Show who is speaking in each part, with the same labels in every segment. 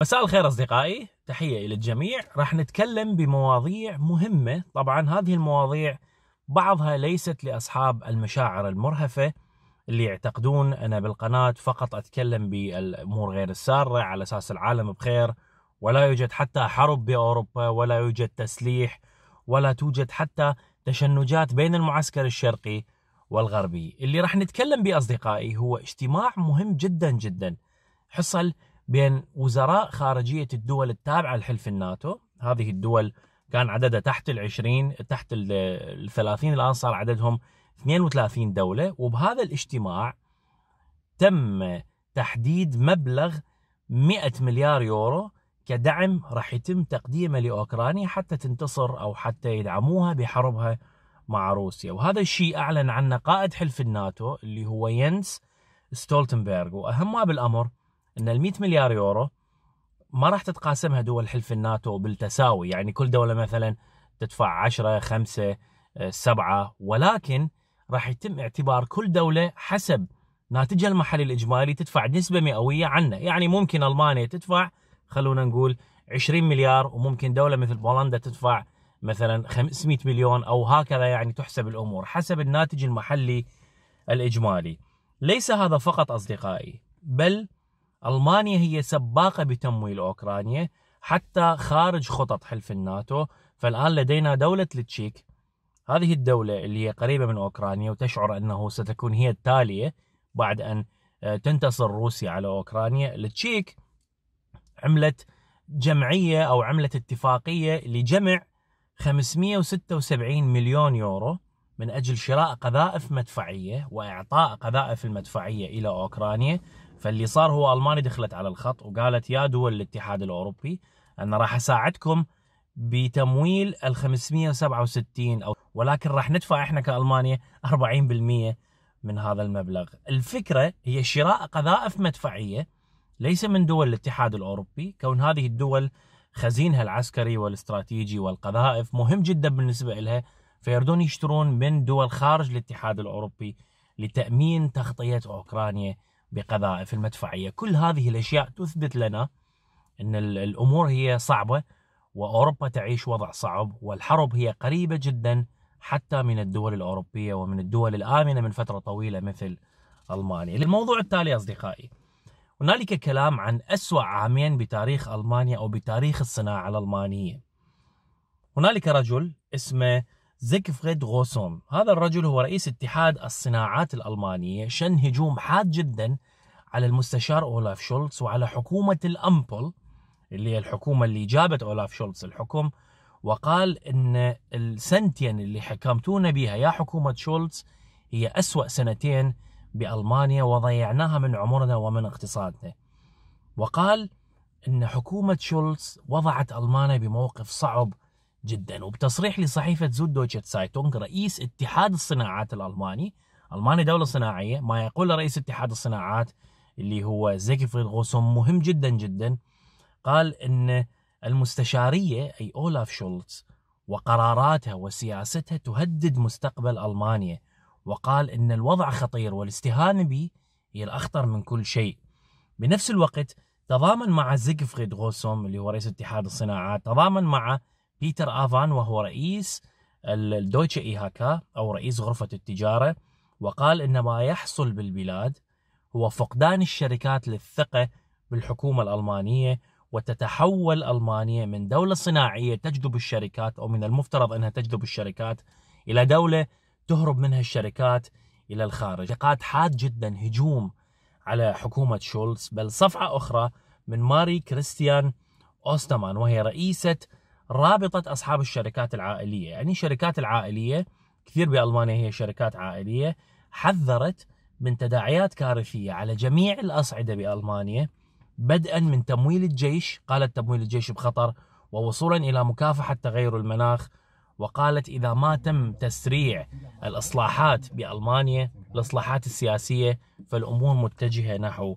Speaker 1: مساء الخير اصدقائي، تحيه الى الجميع، راح نتكلم بمواضيع مهمه، طبعا هذه المواضيع بعضها ليست لاصحاب المشاعر المرهفه اللي يعتقدون انا بالقناه فقط اتكلم بالامور غير الساره على اساس العالم بخير ولا يوجد حتى حرب باوروبا ولا يوجد تسليح ولا توجد حتى تشنجات بين المعسكر الشرقي والغربي، اللي راح نتكلم به اصدقائي هو اجتماع مهم جدا جدا حصل بين وزراء خارجية الدول التابعة لحلف الناتو هذه الدول كان عددها تحت العشرين تحت الثلاثين الآن صار عددهم 32 دولة وبهذا الاجتماع تم تحديد مبلغ 100 مليار يورو كدعم راح يتم تقديمه لأوكرانيا حتى تنتصر أو حتى يدعموها بحربها مع روسيا وهذا الشيء أعلن عنه قائد حلف الناتو اللي هو ينس ستولتنبرغ وأهم ما بالأمر ان ال 100 مليار يورو ما راح تتقاسمها دول حلف الناتو بالتساوي يعني كل دوله مثلا تدفع 10 5 7 ولكن راح يتم اعتبار كل دوله حسب ناتجها المحلي الاجمالي تدفع نسبه مئويه عنه يعني ممكن المانيا تدفع خلونا نقول 20 مليار وممكن دوله مثل بولندا تدفع مثلا 500 مليون او هكذا يعني تحسب الامور حسب الناتج المحلي الاجمالي ليس هذا فقط اصدقائي بل ألمانيا هي سباقة بتمويل أوكرانيا حتى خارج خطط حلف الناتو فالآن لدينا دولة التشيك هذه الدولة اللي هي قريبة من أوكرانيا وتشعر أنه ستكون هي التالية بعد أن آه، تنتصر روسيا على أوكرانيا التشيك عملت جمعية أو عملت اتفاقية لجمع 576 مليون يورو من أجل شراء قذائف مدفعية وإعطاء قذائف المدفعية إلى أوكرانيا فاللي صار هو المانيا دخلت على الخط وقالت يا دول الاتحاد الاوروبي انا راح اساعدكم بتمويل ال 567 او ولكن راح ندفع احنا كالمانيا 40% من هذا المبلغ. الفكره هي شراء قذائف مدفعيه ليس من دول الاتحاد الاوروبي كون هذه الدول خزينها العسكري والاستراتيجي والقذائف مهم جدا بالنسبه لها فيردون يشترون من دول خارج الاتحاد الاوروبي لتامين تغطيه اوكرانيا بقذائف المدفعية كل هذه الأشياء تثبت لنا أن الأمور هي صعبة وأوروبا تعيش وضع صعب والحرب هي قريبة جدا حتى من الدول الأوروبية ومن الدول الآمنة من فترة طويلة مثل ألمانيا للموضوع التالي أصدقائي هنالك كلام عن أسوأ عامين بتاريخ ألمانيا أو بتاريخ الصناعة الألمانية هنالك رجل اسمه زيكفريد غوسوم هذا الرجل هو رئيس اتحاد الصناعات الألمانية شن هجوم حاد جدا على المستشار أولاف شولتز وعلى حكومة الأمبل اللي هي الحكومة اللي جابت أولاف شولتز الحكم وقال أن السنتين اللي حكمتونا بها يا حكومة شولتز هي أسوأ سنتين بألمانيا وضيعناها من عمرنا ومن اقتصادنا وقال أن حكومة شولتز وضعت ألمانيا بموقف صعب جدا وبتصريح لصحيفة زود دويتشت سايتونغ رئيس اتحاد الصناعات الألماني ألمانيا دولة صناعية ما يقول رئيس اتحاد الصناعات اللي هو فريد غوسوم مهم جدا جدا قال أن المستشارية أي أولاف شولتز وقراراتها وسياستها تهدد مستقبل ألمانيا وقال أن الوضع خطير والاستهانة به هي الأخطر من كل شيء بنفس الوقت تضامن مع زيكفريد غوسوم اللي هو رئيس اتحاد الصناعات تضامن مع بيتر آفان وهو رئيس الدويتشه إيهاكا أو رئيس غرفة التجارة وقال إن ما يحصل بالبلاد هو فقدان الشركات للثقة بالحكومة الألمانية وتتحول ألمانيا من دولة صناعية تجذب الشركات أو من المفترض أنها تجذب الشركات إلى دولة تهرب منها الشركات إلى الخارج اعتقاد حاد جدا هجوم على حكومة شولز بل صفعة أخرى من ماري كريستيان أوستمان وهي رئيسة رابطه اصحاب الشركات العائليه، يعني الشركات العائليه كثير بالمانيا هي شركات عائليه حذرت من تداعيات كارثيه على جميع الاصعده بالمانيا بدءا من تمويل الجيش، قالت تمويل الجيش بخطر ووصولا الى مكافحه تغير المناخ وقالت اذا ما تم تسريع الاصلاحات بالمانيا، الاصلاحات السياسيه فالامور متجهه نحو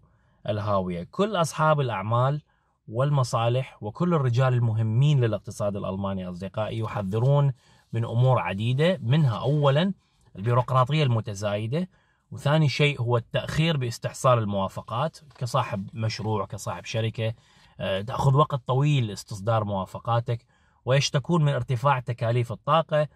Speaker 1: الهاويه، كل اصحاب الاعمال والمصالح وكل الرجال المهمين للاقتصاد الألماني أصدقائي يحذرون من أمور عديدة منها أولا البيروقراطية المتزايدة وثاني شيء هو التأخير باستحصال الموافقات كصاحب مشروع كصاحب شركة آه، تأخذ وقت طويل استصدار موافقاتك ويشتكون من ارتفاع تكاليف الطاقة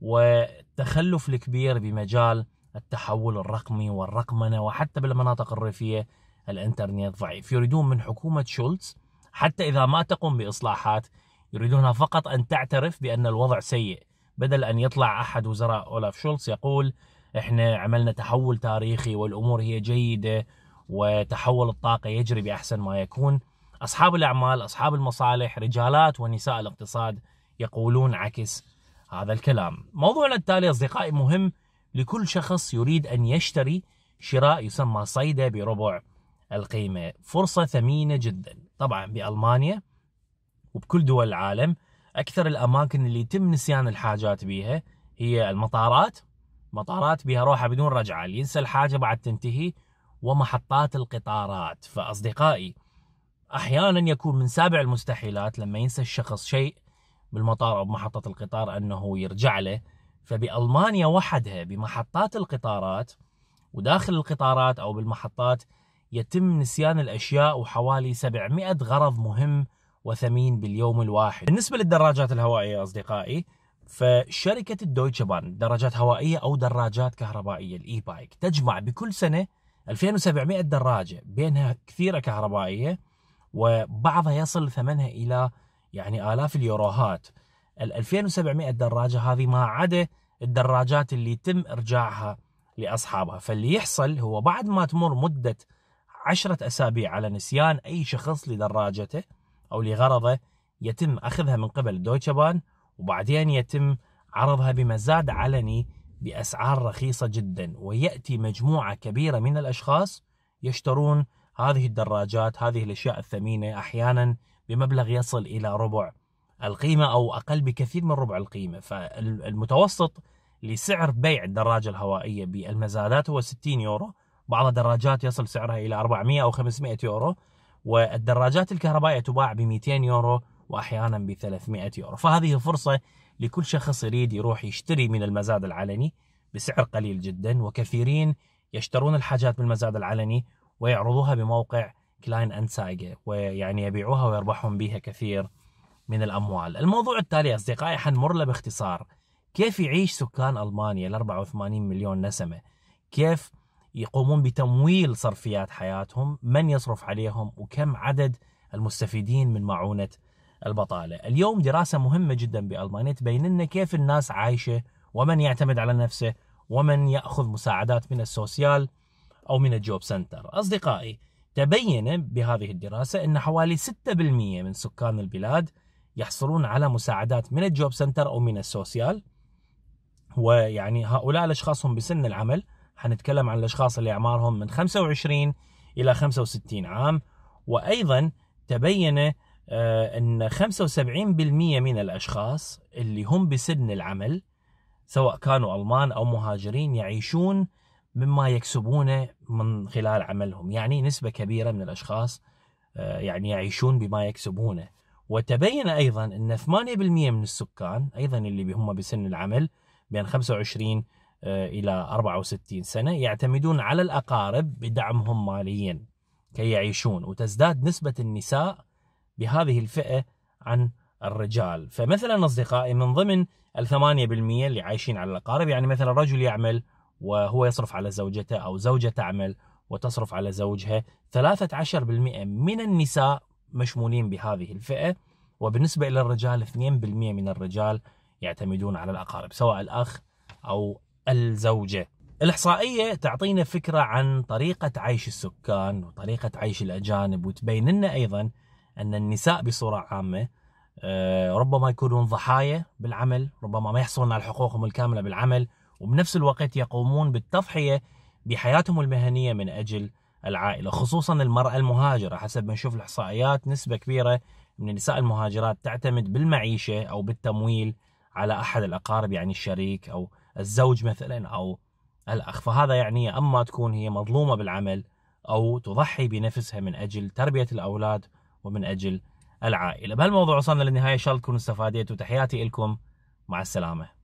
Speaker 1: والتخلف الكبير بمجال التحول الرقمي والرقمنة وحتى بالمناطق الريفية الانترنت ضعيف يريدون من حكومة شولتز حتى إذا ما تقوم بإصلاحات يريدونها فقط أن تعترف بأن الوضع سيء بدل أن يطلع أحد وزراء أولاف شولتز يقول إحنا عملنا تحول تاريخي والأمور هي جيدة وتحول الطاقة يجري بأحسن ما يكون أصحاب الأعمال أصحاب المصالح رجالات ونساء الاقتصاد يقولون عكس هذا الكلام موضوعنا التالي أصدقائي مهم لكل شخص يريد أن يشتري شراء يسمى صيدة بربع القيمة فرصة ثمينة جداً طبعا بالمانيا وبكل دول العالم اكثر الاماكن اللي يتم نسيان الحاجات بيها هي المطارات مطارات بها روحه بدون رجعه اللي ينسى الحاجه بعد تنتهي ومحطات القطارات فاصدقائي احيانا يكون من سابع المستحيلات لما ينسى الشخص شيء بالمطار او بمحطه القطار انه يرجع له فبالمانيا وحدها بمحطات القطارات وداخل القطارات او بالمحطات يتم نسيان الأشياء وحوالي 700 غرض مهم وثمين باليوم الواحد بالنسبة للدراجات الهوائية أصدقائي فشركة الدويتشه بان دراجات هوائية أو دراجات كهربائية الإي بايك تجمع بكل سنة 2700 دراجة بينها كثيرة كهربائية وبعضها يصل ثمنها إلى يعني آلاف اليوروهات ال 2700 دراجة هذه ما عدا الدراجات اللي يتم إرجاعها لأصحابها فاللي يحصل هو بعد ما تمر مدة عشرة أسابيع على نسيان أي شخص لدراجته أو لغرضه يتم أخذها من قبل دويتشا بان وبعدين يتم عرضها بمزاد علني بأسعار رخيصة جدا ويأتي مجموعة كبيرة من الأشخاص يشترون هذه الدراجات هذه الأشياء الثمينة أحيانا بمبلغ يصل إلى ربع القيمة أو أقل بكثير من ربع القيمة فالمتوسط لسعر بيع الدراجة الهوائية بالمزادات هو 60 يورو بعض الدراجات يصل سعرها إلى 400 أو 500 يورو والدراجات الكهربائية تباع ب 200 يورو وأحيانا ب 300 يورو فهذه فرصة لكل شخص يريد يروح يشتري من المزاد العلني بسعر قليل جدا وكثيرين يشترون الحاجات من المزاد العلني ويعرضوها بموقع كلاين أنسايجة ويعني يبيعوها ويربحون بها كثير من الأموال الموضوع التالي أصدقائي حنمر له باختصار كيف يعيش سكان ألمانيا ال 84 مليون نسمة كيف يقومون بتمويل صرفيات حياتهم من يصرف عليهم وكم عدد المستفيدين من معونة البطالة اليوم دراسة مهمة جدا بألمانيا تبين لنا كيف الناس عايشة ومن يعتمد على نفسه ومن يأخذ مساعدات من السوسيال أو من الجوب سنتر أصدقائي تبين بهذه الدراسة أن حوالي 6% من سكان البلاد يحصلون على مساعدات من الجوب سنتر أو من السوسيال ويعني هؤلاء الأشخاص هم بسن العمل حنتكلم عن الأشخاص اللي أعمارهم من 25 إلى 65 عام وأيضا تبين آه، أن 75% من الأشخاص اللي هم بسن العمل سواء كانوا ألمان أو مهاجرين يعيشون مما يكسبونه من خلال عملهم يعني نسبة كبيرة من الأشخاص آه، يعني يعيشون بما يكسبونه وتبين أيضا أن 8% من السكان أيضا اللي هم بسن العمل بين 25 آه، إلى 64 سنة يعتمدون على الأقارب بدعمهم ماليا كي يعيشون وتزداد نسبة النساء بهذه الفئة عن الرجال فمثلا أصدقائي من ضمن الثمانية بالمية اللي عايشين على الأقارب يعني مثلا رجل يعمل وهو يصرف على زوجته أو زوجة تعمل وتصرف على زوجها 13% من النساء مشمولين بهذه الفئة وبالنسبة إلى الرجال 2% من الرجال يعتمدون على الأقارب سواء الأخ أو الزوجة الإحصائية تعطينا فكرة عن طريقة عيش السكان وطريقة عيش الأجانب وتبين لنا أيضا أن النساء بصورة عامة آه، ربما يكونون ضحايا بالعمل ربما ما يحصلون على حقوقهم الكاملة بالعمل وبنفس الوقت يقومون بالتضحية بحياتهم المهنية من أجل العائلة خصوصا المرأة المهاجرة حسب ما نشوف الإحصائيات نسبة كبيرة من النساء المهاجرات تعتمد بالمعيشة أو بالتمويل على أحد الأقارب يعني الشريك أو الزوج مثلا أو الأخ فهذا يعني أما تكون هي مظلومة بالعمل أو تضحي بنفسها من أجل تربية الأولاد ومن أجل العائلة بهالموضوع وصلنا للنهاية إن شاء الله تكونوا استفاديتوا تحياتي لكم مع السلامة